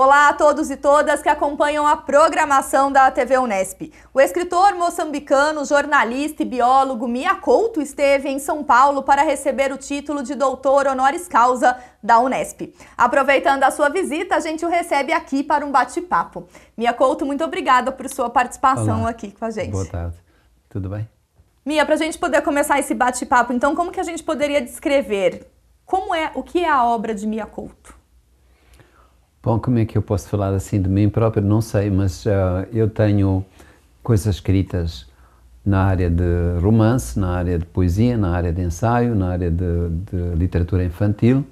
Olá a todos e todas que acompanham a programação da TV Unesp. O escritor moçambicano, jornalista e biólogo Mia Couto esteve em São Paulo para receber o título de doutor honoris causa da Unesp. Aproveitando a sua visita, a gente o recebe aqui para um bate-papo. Mia Couto, muito obrigada por sua participação Olá. aqui com a gente. Boa tarde. Tudo bem? Mia, para a gente poder começar esse bate-papo, então, como que a gente poderia descrever como é, o que é a obra de Mia Couto? Bom, como é que eu posso falar assim de mim próprio? Não sei, mas uh, eu tenho coisas escritas na área de romance, na área de poesia, na área de ensaio, na área de, de literatura infantil.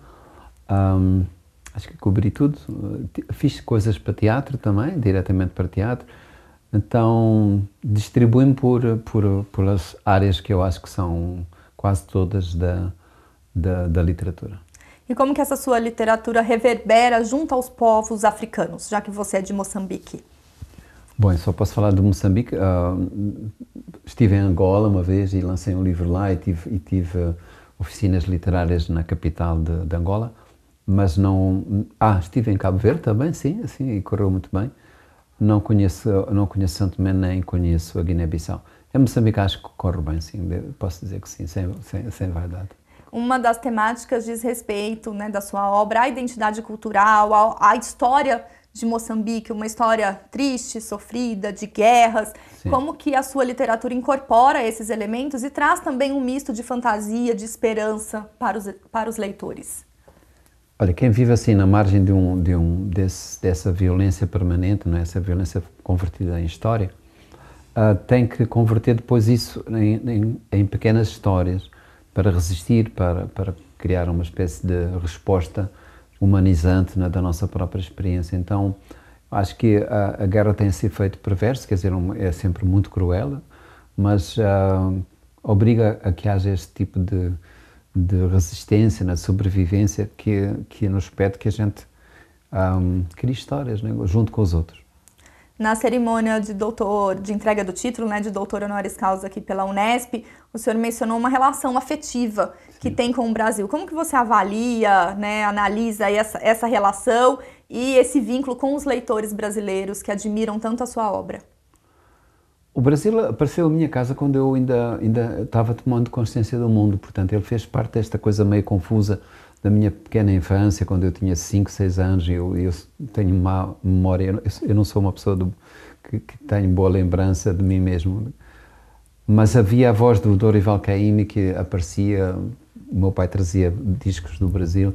Um, acho que cobri tudo. Fiz coisas para teatro também, diretamente para teatro. Então, distribuem por, por, por as áreas que eu acho que são quase todas da, da, da literatura. E como que essa sua literatura reverbera junto aos povos africanos, já que você é de Moçambique? Bom, eu só posso falar de Moçambique. Uh, estive em Angola uma vez e lancei um livro lá e tive, e tive oficinas literárias na capital de, de, Angola, mas não. Ah, estive em Cabo Verde também, sim, assim, e correu muito bem. Não conheço, não conheço Santo Tomé nem conheço a Guiné-Bissau. Em Moçambique acho que corre bem, sim, posso dizer que sim, sem, sem, sem vaidade. Uma das temáticas diz respeito né, da sua obra à identidade cultural, à, à história de Moçambique, uma história triste, sofrida, de guerras. Sim. Como que a sua literatura incorpora esses elementos e traz também um misto de fantasia, de esperança para os, para os leitores? Olha, quem vive assim na margem de um, de um desse, dessa violência permanente, não é? essa violência convertida em história, uh, tem que converter depois isso em, em, em pequenas histórias para resistir, para, para criar uma espécie de resposta humanizante né, da nossa própria experiência. Então, acho que a, a guerra tem esse efeito perverso, quer dizer, um, é sempre muito cruel, mas uh, obriga a que haja este tipo de, de resistência, na né, sobrevivência, que, que nos pede que a gente um, ah, crie histórias né, junto com os outros na cerimônia de doutor, de entrega do título, né, de doutor honoris causa aqui pela Unesp, o senhor mencionou uma relação afetiva que Sim. tem com o Brasil. Como que você avalia, né, analisa essa, essa relação e esse vínculo com os leitores brasileiros que admiram tanto a sua obra? O Brasil apareceu à minha casa quando eu ainda ainda estava tomando consciência do mundo, portanto ele fez parte desta coisa meio confusa da minha pequena infância, quando eu tinha 5, 6 anos, eu, eu tenho uma memória, eu, eu não sou uma pessoa do, que, que boa lembrança de mim mesmo, mas havia a voz do Dorival Caymmi que aparecia, o meu pai trazia discos do Brasil,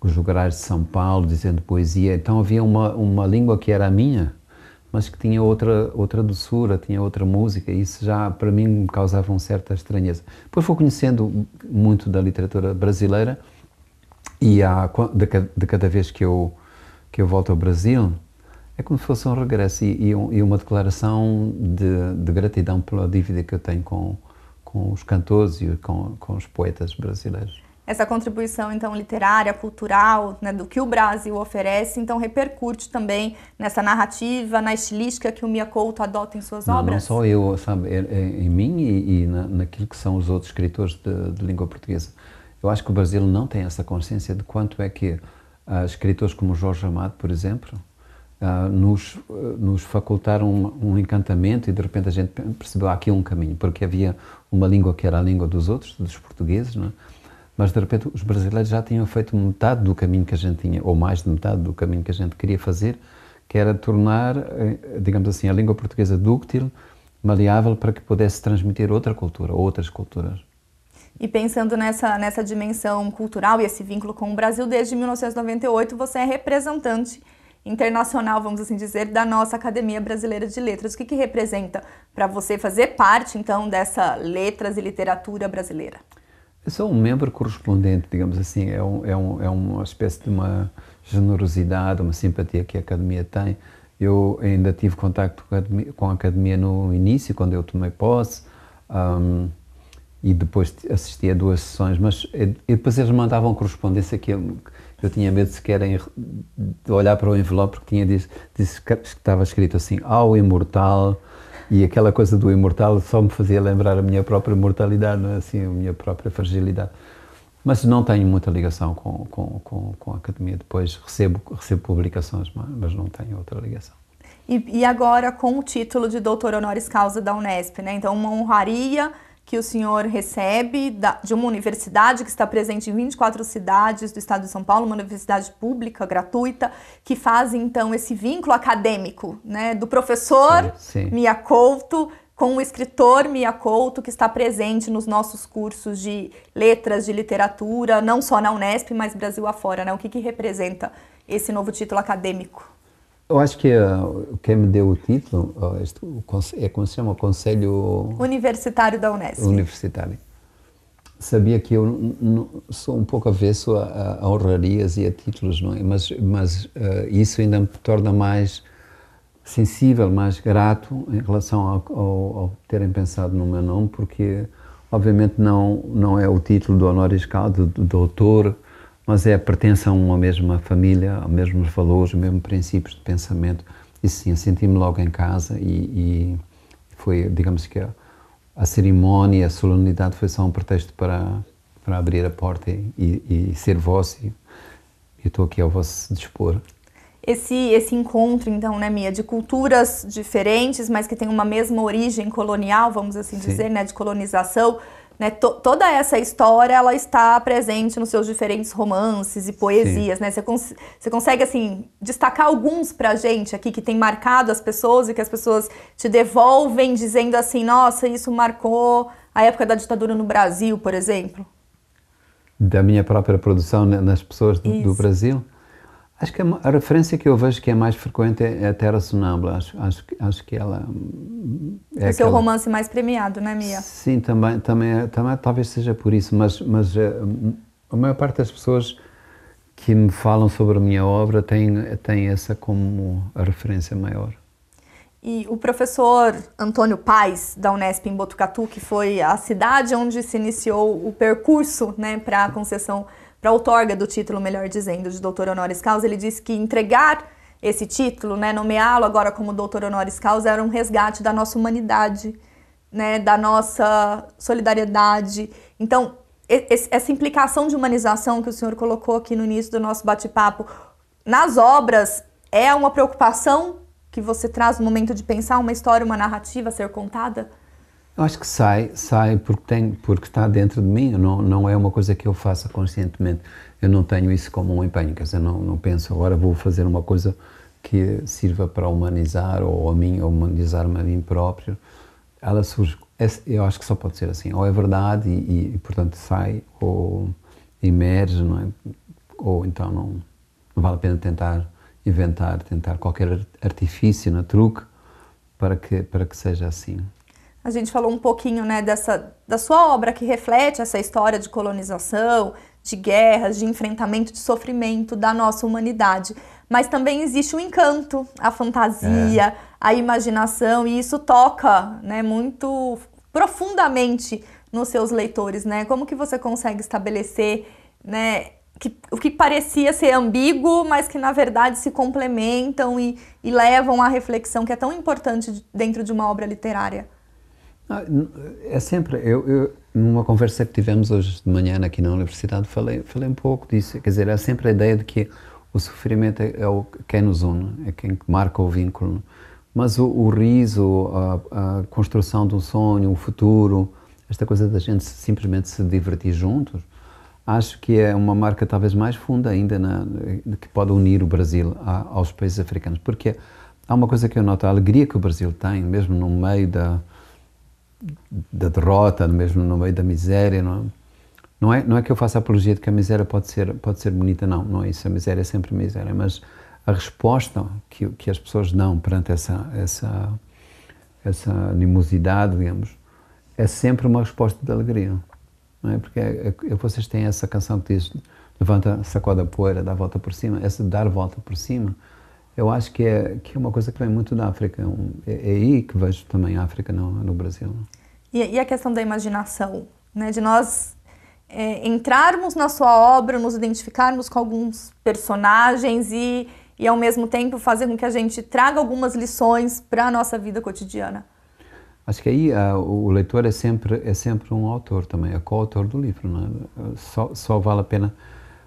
os lugares de São Paulo, dizendo poesia, então havia uma, uma língua que era a minha, mas que tinha outra, outra doçura, tinha outra música, e isso já para mim me causava uma certa estranheza. Depois fui conhecendo muito da literatura brasileira, e há, de, cada vez que eu, que eu volto ao Brasil, é como se fosse um regresso e, e uma declaração de, de, gratidão pela dívida que eu tenho com, com os cantores e com, com os poetas brasileiros essa contribuição então literária, cultural, né, do que o Brasil oferece, então repercute também nessa narrativa, na estilística que o Mia Couto adota em suas não, obras? Não só eu, sabe, é, é em mim e, e na, naquilo que são os outros escritores de, de língua portuguesa. Eu acho que o Brasil não tem essa consciência de quanto é que uh, escritores como Jorge Amado, por exemplo, uh, nos, uh, nos facultaram um, um, encantamento e de repente a gente percebeu aqui um caminho, porque havia uma língua que era a língua dos outros, dos portugueses, não é? mas de repente os brasileiros já tinham feito metade do caminho que a gente tinha, ou mais de metade do caminho que a gente queria fazer, que era tornar, eh, digamos assim, a língua portuguesa dúctil, maleável para que pudesse transmitir outra cultura, outras culturas. E pensando nessa, nessa dimensão cultural e esse vínculo com o Brasil, desde 1998 você é representante internacional, vamos assim dizer, da nossa Academia Brasileira de Letras. O que, que representa para você fazer parte, então, dessa letras e literatura brasileira? Eu sou um membro correspondente, digamos assim, é, um, é, um, é uma espécie de uma generosidade, uma simpatia que a Academia tem. Eu ainda tive contato com a Academia, no início, quando eu tomei posse. Um, e depois assistia a duas sessões, mas e depois eles mandavam correspondência que eu, eu tinha medo sequer em, de olhar para o envelope porque tinha disse, disse que estava escrito assim ao imortal e aquela coisa do imortal só me fazia lembrar a minha própria mortalidade, é? assim, a minha própria fragilidade. Mas não tenho muita ligação com, com, com, com a academia. Depois recebo, recebo publicações, mas não tenho outra ligação. E, e agora com o título de doutor honoris causa da Unesp, né? Então, uma honraria que o senhor recebe da, de uma universidade que está presente em 24 cidades do estado de São Paulo, uma universidade pública, gratuita, que faz então esse vínculo acadêmico né, do professor Mia Couto com o escritor Mia Couto, que está presente nos nossos cursos de letras, de literatura, não só na Unesp, mas Brasil afora. Né? O que, que representa esse novo título acadêmico? Eu acho que uh, quem me deu o título uh, o é como se chama? O Conselho Universitário da Unesco. Universitário. Sabia que eu sou um pouco avesso a, a, honrarias e a títulos, não é? Mas, mas uh, isso ainda me torna mais sensível, mais grato em relação ao, ao, ao, terem pensado no meu nome, porque obviamente não não é o título do honoris causa, do, do doutor mas é pertença a uma mesma família, aos mesmos valores, aos mesmos princípios de pensamento. E sim, senti-me logo em casa e, e foi, digamos que, a, a, cerimónia, a solenidade foi só um pretexto para, para abrir a porta e, e, ser vosso. E estou aqui ao vosso dispor. Esse, esse encontro, então, né, Mia, de culturas diferentes, mas que tem uma mesma origem colonial, vamos assim sim. dizer, né, de colonização né? Toda essa história ela está presente nos seus diferentes romances e poesias, Sim. né? Você, cons consegue assim destacar alguns a gente aqui que tem marcado as pessoas e que as pessoas te devolvem dizendo assim, nossa, isso marcou a época da ditadura no Brasil, por exemplo? Da minha própria produção né? nas pessoas do, do Brasil? Acho que a, a referência que eu vejo que é mais frequente é, é a Terra Sonâmbula. Acho, acho, acho que ela hum, é o seu aquela... romance mais premiado, não é, Mia? Sim, também, também, é, também é, talvez seja por isso, mas, mas eh, a maior parte das pessoas que me falam sobre a minha obra tem, tem essa como a referência maior. E o professor Antônio Paes, da Unesp em Botucatu, que foi a cidade onde se iniciou o percurso né, para a concessão, para a outorga do título, melhor dizendo, de doutor honoris causa, ele disse que entregar esse título, né, nomeá-lo agora como doutor honoris causa, era um resgate da nossa humanidade, né, da nossa solidariedade. Então, essa implicação de humanização que o senhor colocou aqui no início do nosso bate-papo, nas obras, é uma preocupação que você traz no momento de pensar uma história, uma narrativa a ser contada? Eu acho que sai, sai porque, tem, porque está dentro de mim, não, não é uma coisa que eu faça conscientemente eu não tenho isso como um empenho, quer dizer, não, não penso agora vou fazer uma coisa que sirva para humanizar ou a mim, ou humanizar-me a mim próprio. Ela surge, eu acho que só pode ser assim, ou é verdade e, e portanto sai, ou emerge, não é? Ou então não, não vale a pena tentar inventar, tentar qualquer artifício, na né, truque, para que, para que seja assim. A gente falou um pouquinho né, dessa, da sua obra que reflete essa história de colonização, de guerras, de enfrentamento, de sofrimento da nossa humanidade. Mas também existe o encanto, a fantasia, é. a imaginação, e isso toca né, muito profundamente nos seus leitores, né? Como que você consegue estabelecer né, que, o que parecia ser ambíguo, mas que na verdade se complementam e, e levam à reflexão que é tão importante dentro de uma obra literária? Ah, é sempre. Eu, eu, numa conversa que tivemos hoje de manhã aqui na universidade, falei, falei um pouco disso. Quer dizer, há é sempre a ideia de que o sofrimento é, é o, quem nos une, é quem marca o vínculo. Mas o, o riso, a, a, construção do sonho, o futuro, esta coisa da gente simplesmente se divertir juntos, acho que é uma marca talvez mais funda ainda na, que pode unir o Brasil a, aos países africanos. Porque há uma coisa que eu noto, a alegria que o Brasil tem, mesmo no meio da da derrota, mesmo no meio da miséria, não é? Não é, não é que eu faça apologia de que a miséria pode ser, pode ser bonita, não, não é isso, a miséria é sempre miséria, mas a resposta que, que as pessoas dão perante essa, essa, essa animosidade, digamos, é sempre uma resposta de alegria, não é? Porque é, é, vocês têm essa canção que diz levanta, sacode a poeira, dá a volta por cima, essa dar volta por cima, eu acho que é, que é uma coisa que vem muito da África. Um, é, é, aí que vejo também a África no, no Brasil. E, e, a questão da imaginação, né? de nós é, entrarmos na sua obra, nos identificarmos com alguns personagens e, e ao mesmo tempo fazer com que a gente traga algumas lições para a nossa vida cotidiana. Acho que aí o leitor é sempre, é sempre um autor também, é coautor do livro. Não é? só, só vale a pena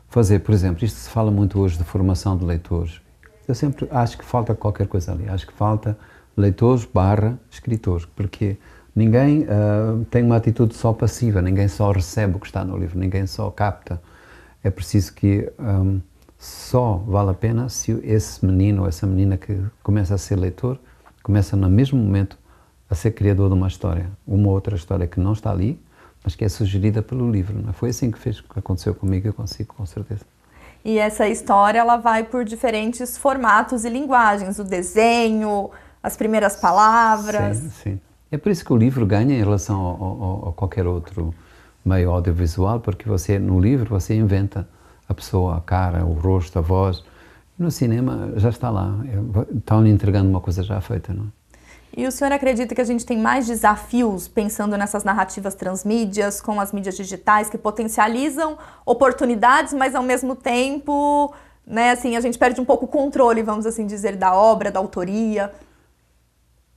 fazer. Por exemplo, isto se fala muito hoje de formação de leitores. Eu sempre acho que falta qualquer coisa ali. Acho que falta leitores barra escritores, porque ninguém uh, tem uma atitude só passiva, ninguém só recebe o que está no livro, ninguém só capta. É preciso que um, ehm, só vale a pena se esse menino ou essa menina que começa a ser leitor começa no mesmo momento a ser criador de uma história, uma outra história que não está ali, mas que é sugerida pelo livro. Não é? Foi assim que fez, que aconteceu comigo eu consigo, com certeza. E essa história ela vai por diferentes formatos e linguagens, o desenho, as primeiras palavras. Sim, sim. É por isso que o livro ganha em relação a, qualquer outro meio audiovisual, porque você no livro você inventa a pessoa, a cara, o rosto, a voz. No cinema já está lá, estão é, tá lhe entregando uma coisa já feita, não é? E o senhor acredita que a gente tem mais desafios pensando nessas narrativas transmídias, com as mídias digitais, que potencializam oportunidades, mas ao mesmo tempo, né, assim, a gente perde um pouco o controle, vamos assim dizer, da obra, da autoria?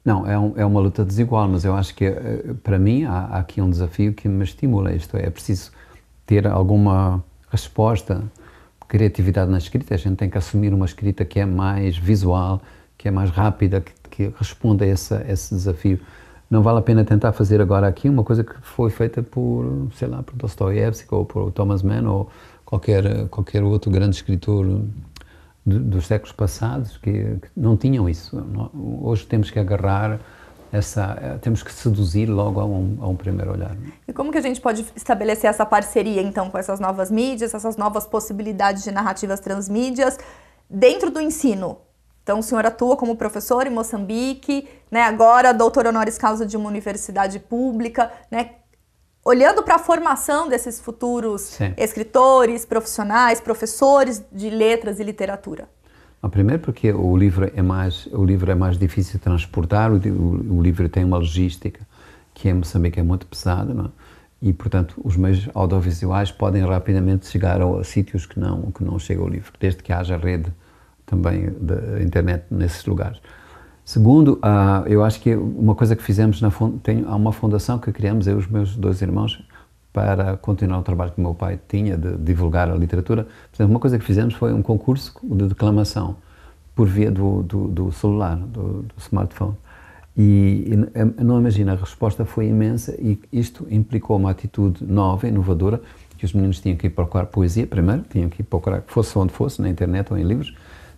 Não, é, um, é, uma luta desigual, mas eu acho que, eh, para mim, há, há, aqui um desafio que me estimula. Isto é, é preciso ter alguma resposta, criatividade na escrita. A gente tem que assumir uma escrita que é mais visual, que é mais rápida, que que responda a esse, esse desafio. Não vale a pena tentar fazer agora aqui uma coisa que foi feita por, sei lá, por Dostoiévski ou por Thomas Mann ou qualquer, qualquer outro grande escritor dos séculos passados que, que não tinham isso. Hoje temos que agarrar essa, temos que seduzir logo a um, a um, primeiro olhar. E como que a gente pode estabelecer essa parceria então com essas novas mídias, essas novas possibilidades de narrativas transmídias dentro do ensino? Então, o senhor atua como professor em Moçambique, né? agora doutor honoris causa de uma universidade pública, né? olhando para a formação desses futuros Sim. escritores, profissionais, professores de letras e literatura? Primeiro porque o livro é mais o livro é mais difícil de transportar, o, o livro tem uma logística que em Moçambique é muito pesada, não é? e portanto os meios audiovisuais podem rapidamente chegar a, sítios que não que não chega o livro, desde que haja rede também da internet nesses lugares. Segundo, ah, eu acho que uma coisa que fizemos, na tem, há uma fundação que criamos, eu e os meus dois irmãos, para continuar o trabalho que o meu pai tinha de divulgar a literatura. Portanto, uma coisa que fizemos foi um concurso de declamação por via do, do, do celular, do, do smartphone. E, e, é, não imagina, a resposta foi imensa e isto implicou uma atitude nova, inovadora, que os meninos tinham que ir procurar poesia primeiro, tinham que ir procurar, fosse onde fosse, na internet ou em livros,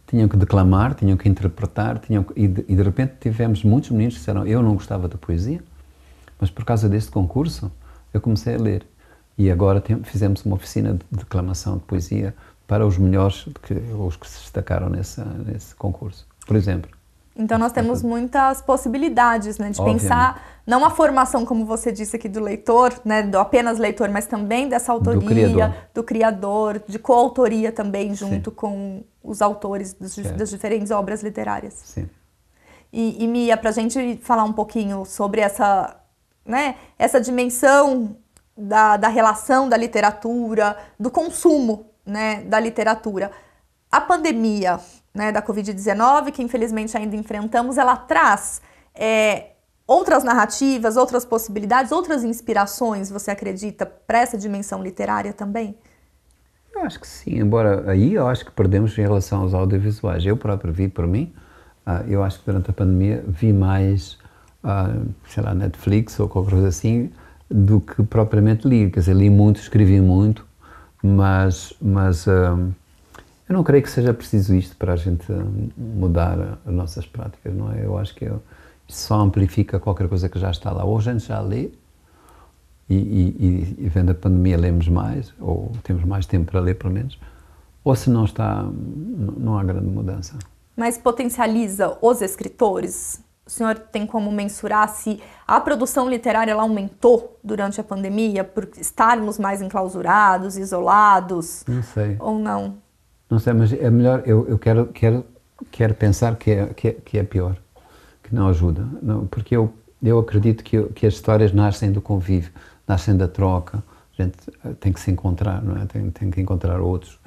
tinham que declamar, tinham que interpretar, tinham que, e, de, e, de, repente tivemos muitos meninos que disseram eu não gostava de poesia, mas por causa deste concurso eu comecei a ler. E agora tem, fizemos uma oficina de declamação de poesia para os melhores, que, os que se destacaram nessa, nesse concurso, por exemplo. Então nós temos uhum. muitas possibilidades, né, de pensar não a formação como você disse aqui do leitor, né, do apenas leitor, mas também dessa autoria do criador, do criador de coautoria também junto Sim. com os autores dos, das diferentes obras literárias. Sim. E, e Mia, para a gente falar um pouquinho sobre essa, né, essa dimensão da, da relação da literatura, do consumo né, da literatura. A pandemia né, da Covid-19, que infelizmente ainda enfrentamos, ela traz é, outras narrativas, outras possibilidades, outras inspirações, você acredita, para essa dimensão literária também? Eu acho que sim, embora aí eu acho que perdemos em relação aos audiovisuais. Eu próprio vi por mim, uh, eu acho que durante a pandemia vi mais, uh, sei lá, Netflix ou qualquer coisa assim, do que propriamente li. Quer dizer, li muito, escrevi muito, mas, mas uh, eu não creio que seja preciso isto para a gente hum, mudar as nossas práticas, não é? Eu acho que isso só amplifica qualquer coisa que já está lá. Ou a gente já lê, e, e, e vendo a pandemia lemos mais, ou temos mais tempo para ler, pelo menos, ou se não está, hum, não há grande mudança. Mas potencializa os escritores? O senhor tem como mensurar se a produção literária ela aumentou durante a pandemia por estarmos mais enclausurados, isolados? Não sei. Ou não? Não sei, mas é melhor, eu, eu quero, quero, quero pensar que é, que, é, que é pior, que não ajuda. Não, porque eu, eu acredito que, que as histórias nascem do convívio, nascem da troca. A gente eh, tem que se encontrar, não é? Tem, tem que encontrar outros.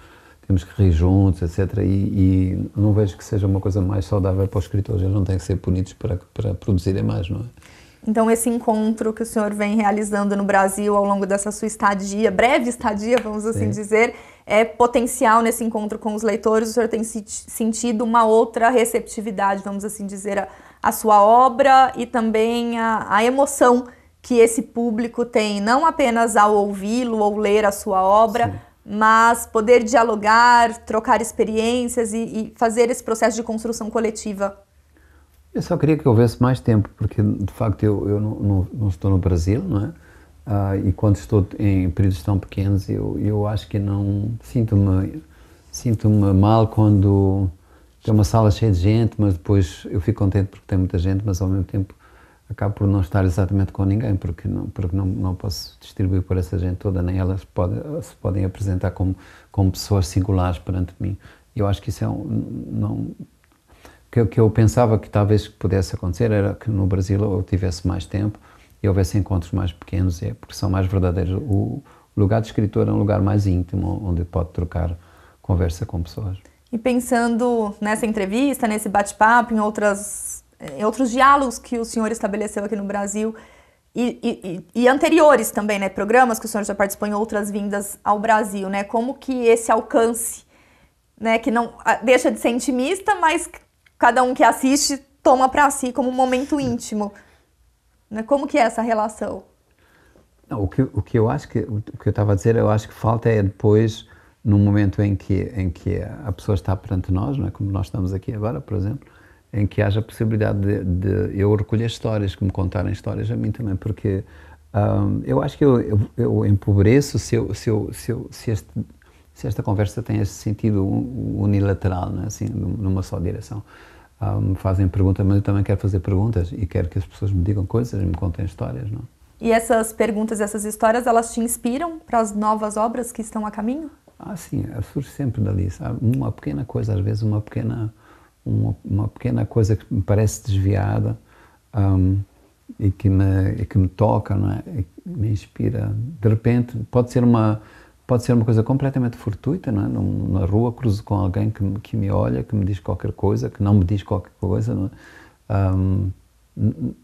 Temos que rir juntos, etc. E, e, não vejo que seja uma coisa mais saudável para os escritores. Eles não têm que ser punidos para, para produzirem mais, não é? Então, esse encontro que o senhor vem realizando no Brasil ao longo dessa sua estadia, breve estadia, vamos assim Sim. dizer, é, potencial nesse encontro com os leitores? O senhor tem sentido uma outra receptividade, vamos assim dizer, a, a sua obra e também a, a emoção que esse público tem, não apenas ao ouvi-lo ou ler a sua obra, Sim. mas poder dialogar, trocar experiências e, e, fazer esse processo de construção coletiva. Eu só queria que houvesse mais tempo, porque de facto eu, eu não, não, não estou no Brasil, não é? Uh, e quando estou em períodos tão pequenos, eu, eu acho que não. Sinto-me sinto -me mal quando tem uma sala cheia de gente, mas depois eu fico contente porque tem muita gente, mas ao mesmo tempo acabo por não estar exatamente com ninguém, porque não, porque não, não posso distribuir por essa gente toda, nem elas pode, se podem apresentar como, como pessoas singulares perante mim. Eu acho que isso é um. Não, que, que eu pensava que talvez pudesse acontecer era que no Brasil eu tivesse mais tempo e houvesse encontros mais pequenos, é porque são mais verdadeiros. O lugar de escritor é um lugar mais íntimo, onde pode trocar conversa com pessoas. E pensando nessa entrevista, nesse bate-papo, em, outras, em outros diálogos que o senhor estabeleceu aqui no Brasil e, e, e, anteriores também, né? Programas que o senhor já participou em outras vindas ao Brasil, né? Como que esse alcance, né? Que não deixa de ser intimista, mas cada um que assiste toma para si como um momento íntimo. Né? Como que é essa relação? Não, o, que, o que eu acho que o que eu estava a dizer, eu acho que falta é depois no momento em que em que a pessoa está perante nós, não é? como nós estamos aqui agora, por exemplo, em que haja a possibilidade de, de eu recolher histórias, que me contarem histórias a mim também, porque um, eu acho que eu, eu, eu empobreço se, eu, se, eu, se, eu, se, este, se esta conversa tem esse sentido unilateral, não é? assim, numa só direção. Ah, me fazem perguntas, mas eu também quero fazer perguntas e quero que as pessoas me digam coisas, me contem histórias, não? E essas perguntas, essas histórias, elas te inspiram para as novas obras que estão a caminho? Ah, sim, surge sempre dali, sabe? Uma pequena coisa, às vezes uma pequena, uma, uma pequena coisa que me parece desviada um, e, que me, e que me toca, não é? E me inspira. De repente, pode ser uma Pode ser uma coisa completamente fortuita, não é? na rua cruzo com alguém que, que me olha, que me diz qualquer coisa, que não me diz qualquer coisa. Não é? Um,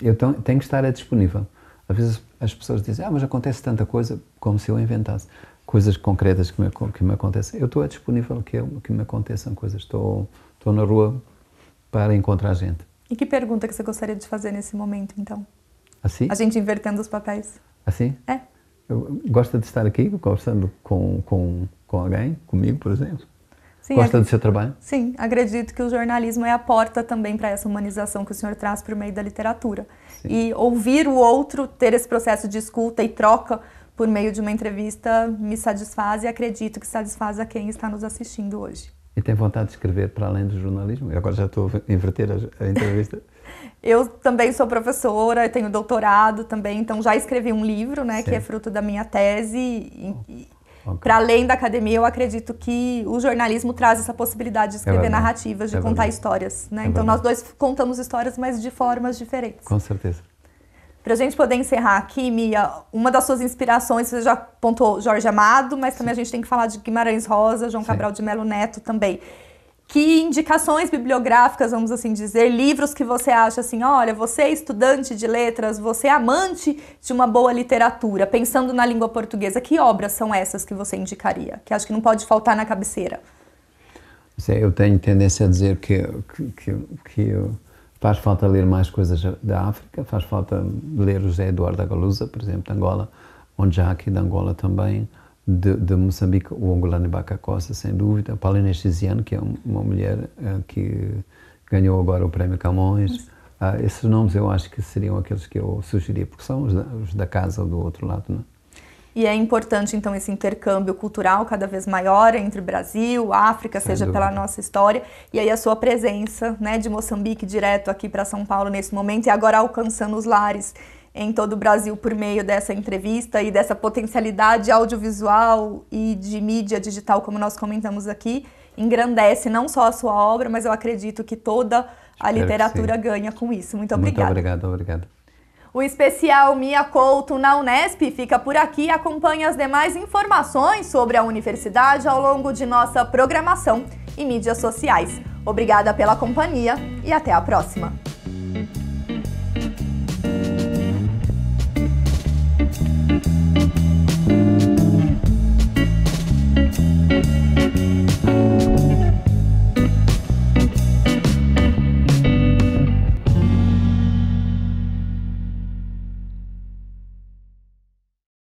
eu tenho que estar é disponível. Às vezes as pessoas dizem, ah, mas acontece tanta coisa como se eu inventasse. Coisas concretas que me, que me acontecem. Eu estou é disponível que, eu, que me aconteçam coisas. Estou, estou na rua para encontrar gente. E que pergunta que você gostaria de fazer nesse momento, então? Assim? A gente invertendo os papéis. Assim? É. Gosta de estar aqui conversando com, com, com alguém, comigo, por exemplo? Sim, Gosta do seu trabalho? Sim, acredito que o jornalismo é a porta também para essa humanização que o senhor traz por meio da literatura. Sim. E ouvir o outro, ter esse processo de escuta e troca por meio de uma entrevista me satisfaz e acredito que satisfaz a quem está nos assistindo hoje. E tem vontade de escrever para além do jornalismo? Eu agora já estou a inverter a entrevista. Eu também sou professora, tenho doutorado também, então já escrevi um livro, né, Sim. que é fruto da minha tese. Para além da academia, eu acredito que o jornalismo traz essa possibilidade de é escrever é narrativas, de é contar histórias. Né? É então, nós dois contamos histórias, mas de formas diferentes. Com certeza. Para a gente poder encerrar aqui, Mia, uma das suas inspirações, você já apontou Jorge Amado, mas também Sim. a gente tem que falar de Guimarães Rosa, João Sim. Cabral de Melo Neto também que indicações bibliográficas, vamos assim dizer, livros que você acha assim, olha, você é estudante de letras, você é amante de uma boa literatura, pensando na língua portuguesa, que obras são essas que você indicaria? Que acho que não pode faltar na cabeceira. Eu tenho tendência a dizer que, que, que, que faz falta ler mais coisas da África, faz falta ler José Eduardo Agalusa, por exemplo, de Angola, onde já aqui de Angola também, de, de Moçambique, o angolano Baca Costa, sem dúvida, a Paulina Chiziano, que é uma mulher uh, que ganhou agora o Prémio Camões. Uh, esses nomes eu acho que seriam aqueles que eu sugeria, porque são os da, os da casa ou do outro lado. Né? E é importante, então, esse intercâmbio cultural cada vez maior entre Brasil, África, Sem seja dúvida. pela nossa história, e aí a sua presença né, de Moçambique direto aqui para São Paulo nesse momento e agora alcançando os lares em todo o Brasil por meio dessa entrevista e dessa potencialidade audiovisual e de mídia digital, como nós comentamos aqui, engrandece não só a sua obra, mas eu acredito que toda a literatura ganha com isso. Muito obrigada. Muito obrigado, obrigado. O especial Mia Couto na Unesp fica por aqui. Acompanhe as demais informações sobre a universidade ao longo de nossa programação e mídias sociais. Obrigada pela companhia e até a próxima.